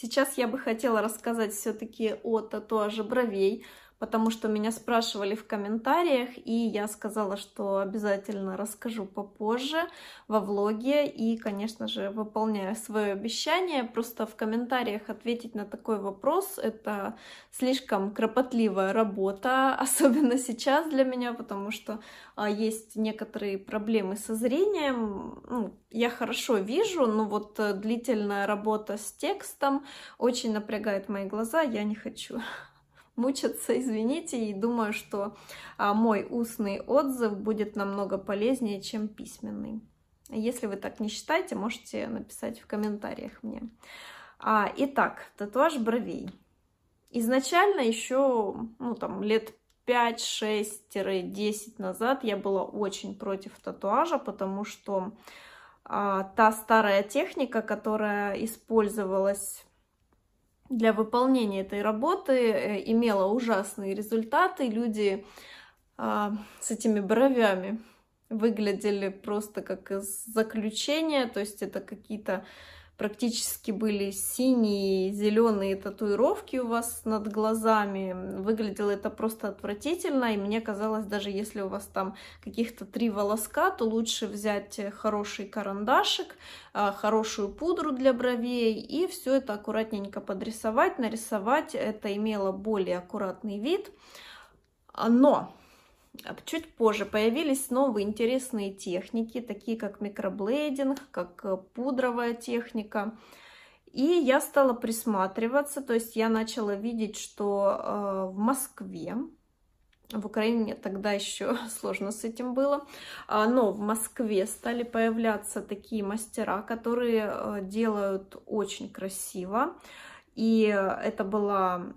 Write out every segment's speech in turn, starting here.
Сейчас я бы хотела рассказать все-таки о татуаже бровей, потому что меня спрашивали в комментариях, и я сказала, что обязательно расскажу попозже во влоге, и, конечно же, выполняю свое обещание. Просто в комментариях ответить на такой вопрос — это слишком кропотливая работа, особенно сейчас для меня, потому что а, есть некоторые проблемы со зрением. Ну, я хорошо вижу, но вот э, длительная работа с текстом очень напрягает мои глаза, я не хочу. Мучатся, извините, и думаю, что а, мой устный отзыв будет намного полезнее, чем письменный. Если вы так не считаете, можете написать в комментариях мне. А, итак, татуаж бровей. Изначально еще, ну там, лет 5-6-10 назад я была очень против татуажа, потому что а, та старая техника, которая использовалась для выполнения этой работы э, имела ужасные результаты. Люди э, с этими бровями выглядели просто как из заключения, то есть это какие-то практически были синие, зеленые татуировки у вас над глазами. Выглядело это просто отвратительно, и мне казалось, даже если у вас там каких-то три волоска, то лучше взять хороший карандашик, а, хорошую пудру для бровей и все это аккуратненько подрисовать, нарисовать. Это имело более аккуратный вид. Но а, чуть позже появились новые интересные техники, такие как микроблейдинг, как э, пудровая техника. И я стала присматриваться, то есть я начала видеть, что э, в Москве, в Украине тогда еще сложно с этим было, а, но в Москве стали появляться такие мастера, которые э, делают очень красиво. И это была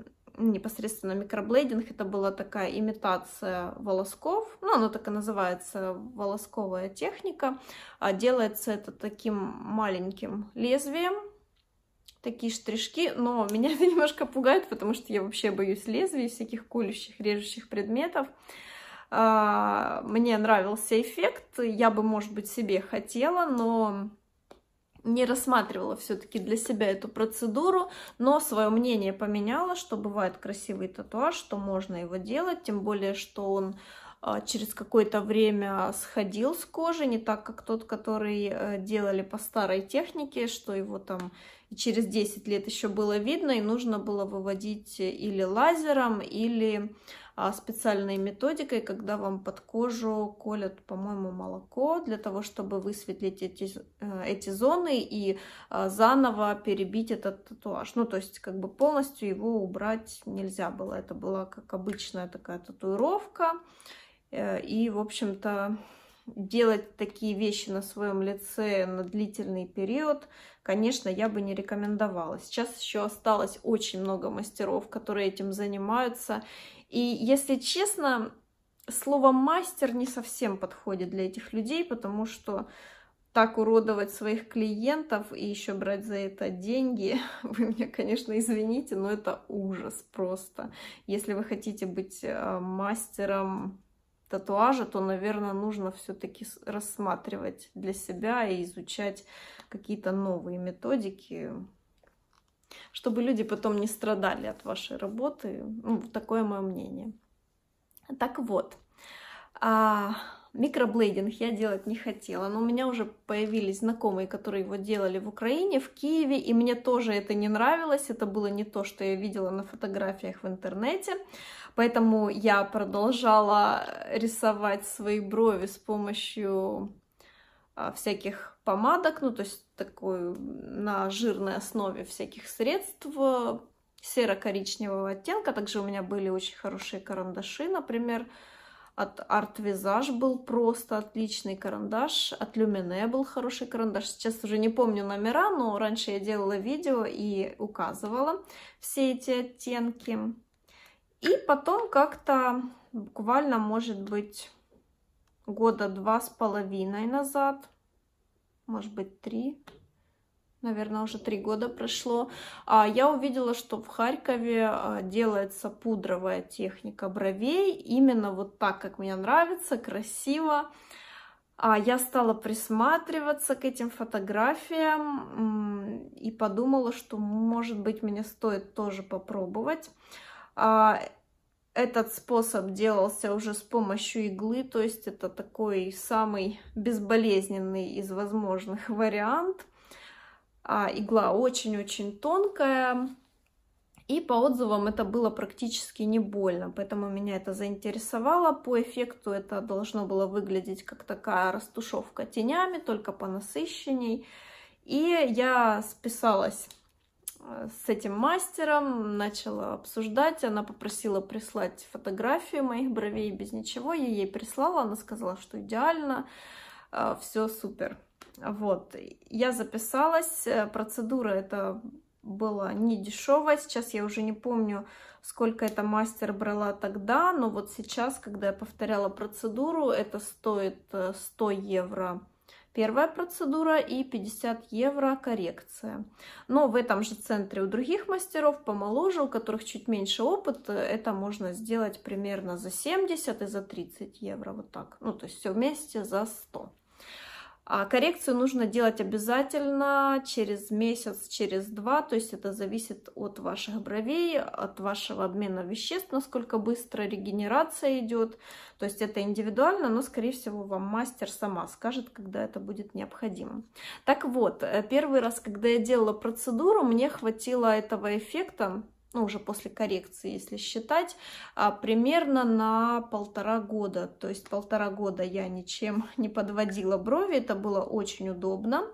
непосредственно микроблейдинг. Это была такая имитация волосков. Ну, она так и называется, волосковая техника. А делается это таким маленьким лезвием. Такие штришки, но меня это немножко пугает, потому что я вообще боюсь лезвий, всяких колющих, режущих предметов. А, мне нравился эффект, я бы, может быть, себе хотела, но не рассматривала все-таки для себя эту процедуру, но свое мнение поменяла, что бывает красивый татуаж, что можно его делать, тем более, что он а, через какое-то время сходил с кожи, не так, как тот, который э, делали по старой технике, что его там через 10 лет еще было видно, и нужно было выводить э, или лазером, или а, специальной методикой, когда вам под кожу колят, по-моему, молоко для того, чтобы высветлить эти, э, эти зоны и а, заново перебить этот татуаж. Ну, то есть, как бы полностью его убрать нельзя было. Это была, как обычная такая татуировка. Э, и, в общем-то, делать такие вещи на своем лице на длительный период, конечно, я бы не рекомендовала. Сейчас еще осталось очень много мастеров, которые этим занимаются, и если честно, слово мастер не совсем подходит для этих людей, потому что так уродовать своих клиентов и еще брать за это деньги, вы меня, конечно, извините, но это ужас просто. Если вы хотите быть э, мастером татуажа, то, наверное, нужно все-таки рассматривать для себя и изучать какие-то новые методики, чтобы люди потом не страдали от вашей работы. Ну, такое мое мнение. Так вот, а, микроблейдинг я делать не хотела, но у меня уже появились знакомые, которые его делали в Украине, в Киеве, и мне тоже это не нравилось, это было не то, что я видела на фотографиях в интернете, поэтому я продолжала рисовать свои брови с помощью а, всяких помадок, ну то есть такой на жирной основе всяких средств серо-коричневого оттенка. Также у меня были очень хорошие карандаши, например, от Art Visage был просто отличный карандаш, от Lumine был хороший карандаш. Сейчас уже не помню номера, но раньше я делала видео и указывала все эти оттенки. И потом как-то буквально, может быть, года два с половиной назад, может быть, три, наверное, уже три года прошло, а, я увидела, что в Харькове а, делается пудровая техника бровей, именно вот так, как мне нравится, красиво. А, я стала присматриваться к этим фотографиям и подумала, что, может быть, мне стоит тоже попробовать. Этот способ делался уже с помощью иглы, то есть это такой самый безболезненный из возможных вариант. А игла очень-очень тонкая, и по отзывам это было практически не больно, поэтому меня это заинтересовало. По эффекту это должно было выглядеть как такая растушевка тенями, только по насыщенней. И я списалась с этим мастером, начала обсуждать. Она попросила прислать фотографию моих бровей без ничего. Я ей прислала, она сказала, что идеально, э, все супер. Вот, я записалась, э, процедура это была не дешевая. Сейчас я уже не помню, сколько эта мастер брала тогда, но вот сейчас, когда я повторяла процедуру, это стоит 100 э, евро первая процедура и 50 евро коррекция. Но в этом же центре у других мастеров помоложе, у которых чуть меньше опыта, это можно сделать примерно за 70 и за 30 евро, вот так. Ну, то есть все вместе за 100. А коррекцию нужно делать обязательно через месяц, через два, то есть это зависит от ваших бровей, от вашего обмена веществ, насколько быстро регенерация идет. То есть это индивидуально, но, скорее всего, вам мастер сама скажет, когда это будет необходимо. Так вот, э, первый раз, когда я делала процедуру, мне хватило этого эффекта, ну, уже после коррекции, если считать, а примерно на полтора года. То есть полтора года я ничем не подводила брови, это было очень удобно.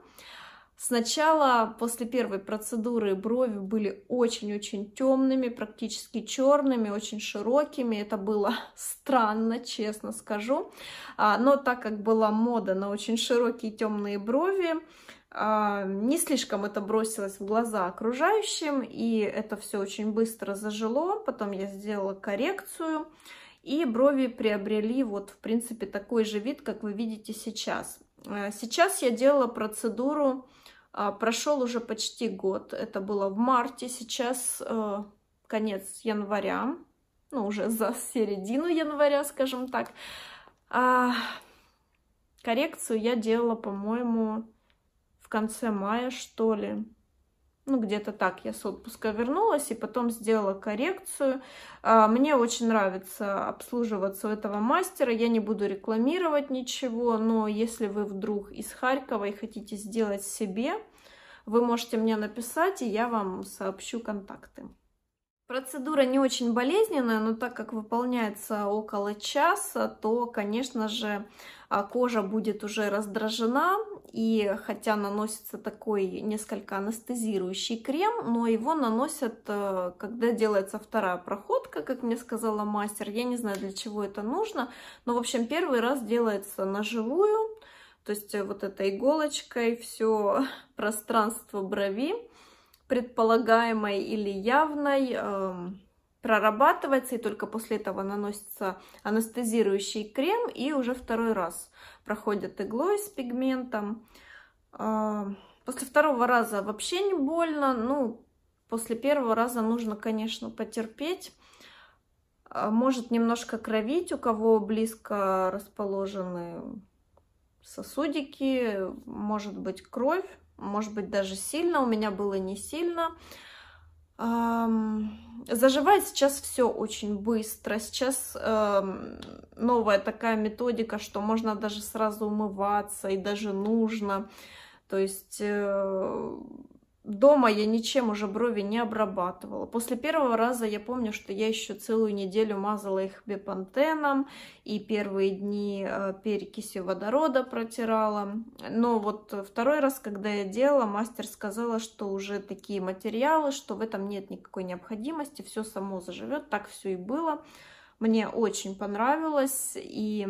Сначала после первой процедуры брови были очень-очень темными, практически черными, очень широкими. Это было странно, честно скажу. А, но так как была мода на очень широкие темные брови, а, не слишком это бросилось в глаза окружающим, и это все очень быстро зажило. Потом я сделала коррекцию, и брови приобрели вот, в принципе, такой же вид, как вы видите сейчас. А, сейчас я делала процедуру, а, прошел уже почти год, это было в марте, сейчас э, конец января, ну, уже за середину января, скажем так. Коррекцию я делала, по-моему, в конце мая, что ли. Ну, где-то так я с отпуска вернулась и потом сделала коррекцию. А, мне очень нравится обслуживаться у этого мастера. Я не буду рекламировать ничего, но если вы вдруг из Харькова и хотите сделать себе, вы можете мне написать, и я вам сообщу контакты. Процедура не очень болезненная, но так как выполняется около часа, то, конечно же, а, кожа будет уже раздражена, и хотя наносится такой несколько анестезирующий крем, но его наносят, э, когда делается вторая проходка, как мне сказала мастер. Я не знаю, для чего это нужно, но, в общем, первый раз делается на живую, то есть э, вот этой иголочкой все пространство брови предполагаемой или явной эм, прорабатывается, и только после этого наносится анестезирующий крем, и уже второй раз проходит иглой с пигментом. А, после второго раза вообще не больно, ну, после первого раза нужно, конечно, потерпеть. А, может немножко кровить, у кого близко расположены сосудики, может быть кровь, может быть даже сильно, у меня было не сильно заживает сейчас все очень быстро. Сейчас э, новая такая методика, что можно даже сразу умываться и даже нужно. То есть э, дома я ничем уже брови не обрабатывала. После первого раза я помню, что я еще целую неделю мазала их бепантеном и первые дни э, перекисью водорода протирала. Но вот второй раз, когда я делала, мастер сказала, что уже такие материалы, что в этом нет никакой необходимости, все само заживет, так все и было. Мне очень понравилось и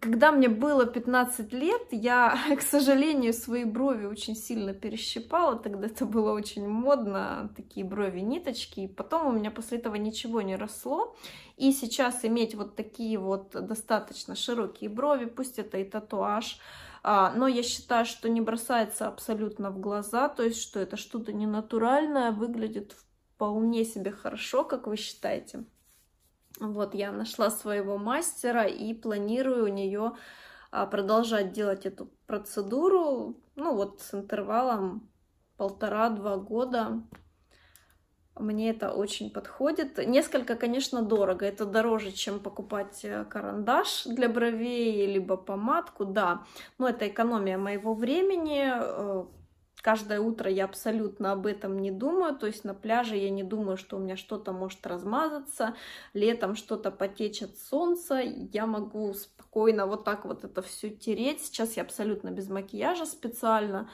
когда мне было 15 лет, я, к сожалению, свои брови очень сильно перещипала. Тогда это было очень модно, такие брови-ниточки. И потом у меня после этого ничего не росло. И сейчас иметь вот такие вот достаточно широкие брови, пусть это и татуаж, а, но я считаю, что не бросается абсолютно в глаза, то есть что это что-то ненатуральное, выглядит вполне себе хорошо, как вы считаете. Вот я нашла своего мастера и планирую у нее а, продолжать делать эту процедуру, ну вот с интервалом полтора-два года. Мне это очень подходит. Несколько, конечно, дорого. Это дороже, чем покупать э, карандаш для бровей, либо помадку, да. Но это экономия моего времени, э, каждое утро я абсолютно об этом не думаю, то есть на пляже я не думаю, что у меня что-то может размазаться, летом что-то потечет солнце, я могу спокойно вот так вот это все тереть, сейчас я абсолютно без макияжа специально,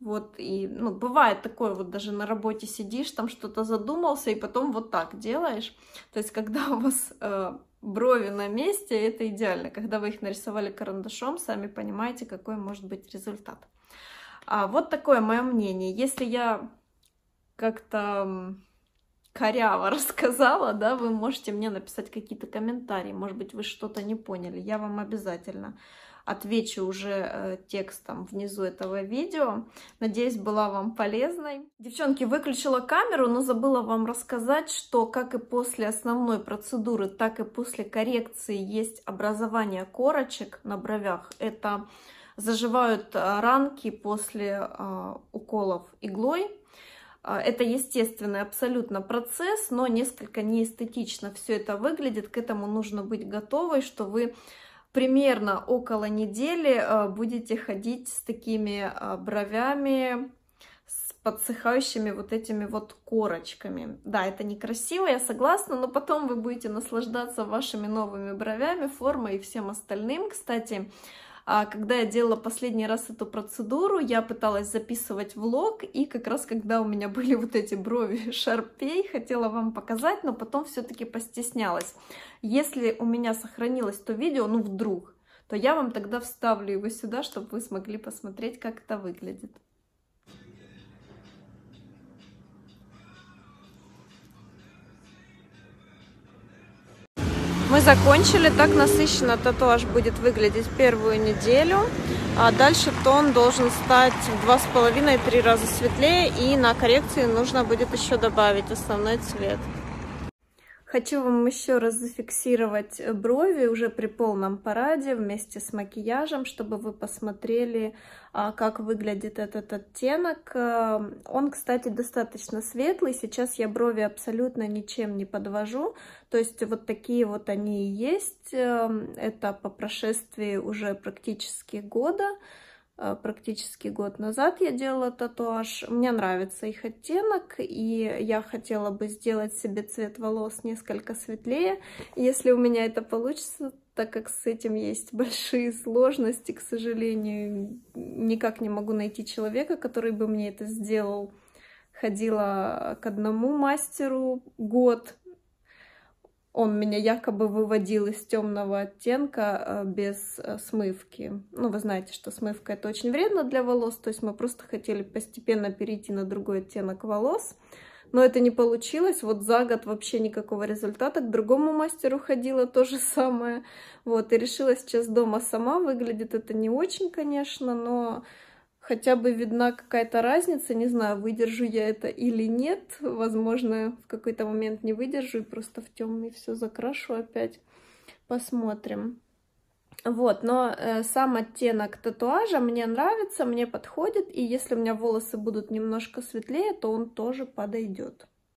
вот, и, ну, бывает такое, вот даже на работе сидишь, там что-то задумался, и потом вот так делаешь. То есть, когда у вас э, брови на месте, это идеально. Когда вы их нарисовали карандашом, сами понимаете, какой может быть результат. А, вот такое мое мнение. Если я как-то коряво рассказала, да, вы можете мне написать какие-то комментарии. Может быть, вы что-то не поняли. Я вам обязательно отвечу уже э, текстом внизу этого видео. Надеюсь, была вам полезной. Девчонки, выключила камеру, но забыла вам рассказать, что как и после основной процедуры, так и после коррекции есть образование корочек на бровях. Это заживают э, ранки после э, уколов иглой. Э, это естественный абсолютно процесс, но несколько неэстетично все это выглядит. К этому нужно быть готовой, что вы примерно около недели будете ходить с такими бровями, с подсыхающими вот этими вот корочками. Да, это некрасиво, я согласна, но потом вы будете наслаждаться вашими новыми бровями, формой и всем остальным. Кстати, а когда я делала последний раз эту процедуру, я пыталась записывать влог, и как раз когда у меня были вот эти брови шарпей, хотела вам показать, но потом все-таки постеснялась. Если у меня сохранилось то видео, ну вдруг, то я вам тогда вставлю его сюда, чтобы вы смогли посмотреть, как это выглядит. Мы закончили, так насыщенно татуаж будет выглядеть первую неделю, а дальше тон должен стать в 2,5-3 раза светлее, и на коррекции нужно будет еще добавить основной цвет. Хочу вам еще раз зафиксировать брови уже при полном параде вместе с макияжем, чтобы вы посмотрели, а, как выглядит этот оттенок. Э, он, кстати, достаточно светлый. Сейчас я брови абсолютно ничем не подвожу. То есть вот такие вот они и есть. Эм, это по прошествии уже практически года. Э, практически год назад я делала татуаж. Мне нравится их оттенок, и я хотела бы сделать себе цвет волос несколько светлее. Если у меня это получится, так как с этим есть большие сложности, к сожалению, никак не могу найти человека, который бы мне это сделал. Ходила к одному мастеру год, он меня якобы выводил из темного оттенка э, без э, смывки. Ну, вы знаете, что смывка это очень вредно для волос, то есть мы просто хотели постепенно перейти на другой оттенок волос. Но это не получилось, вот за год вообще никакого результата. К другому мастеру ходила то же самое. Вот, и решила сейчас дома сама, выглядит это не очень, конечно, но хотя бы видна какая-то разница. Не знаю, выдержу я это или нет. Возможно, в какой-то момент не выдержу и просто в темный все закрашу опять. Посмотрим. Вот, но э, сам оттенок татуажа мне нравится, мне подходит, и если у меня волосы будут немножко светлее, то он тоже подойдет.